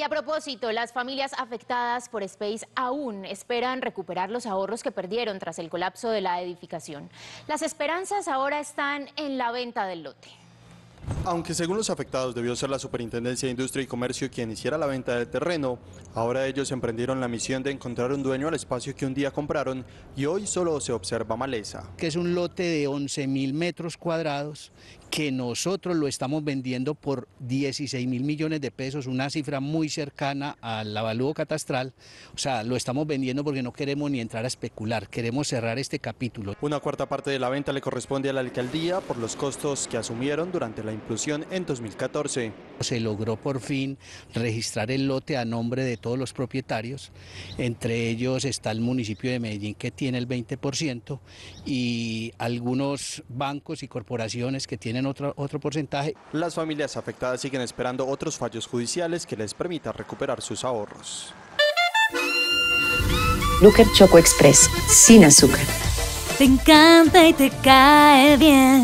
Y a propósito, las familias afectadas por Space aún esperan recuperar los ahorros que perdieron tras el colapso de la edificación. Las esperanzas ahora están en la venta del lote. Aunque según los afectados debió ser la Superintendencia de Industria y Comercio quien hiciera la venta del terreno, ahora ellos emprendieron la misión de encontrar un dueño al espacio que un día compraron y hoy solo se observa maleza. Que es un lote de 11 mil metros cuadrados que nosotros lo estamos vendiendo por 16 mil millones de pesos, una cifra muy cercana al avalúo catastral. O sea, lo estamos vendiendo porque no queremos ni entrar a especular, queremos cerrar este capítulo. Una cuarta parte de la venta le corresponde a la alcaldía por los costos que asumieron durante la en 2014. Se logró por fin registrar el lote a nombre de todos los propietarios, entre ellos está el municipio de Medellín que tiene el 20% y algunos bancos y corporaciones que tienen otro, porcentaje. Las familias afectadas siguen esperando otros fallos judiciales que les permita recuperar sus ahorros. Luker Choco Express, sin azúcar. Te encanta y te cae bien.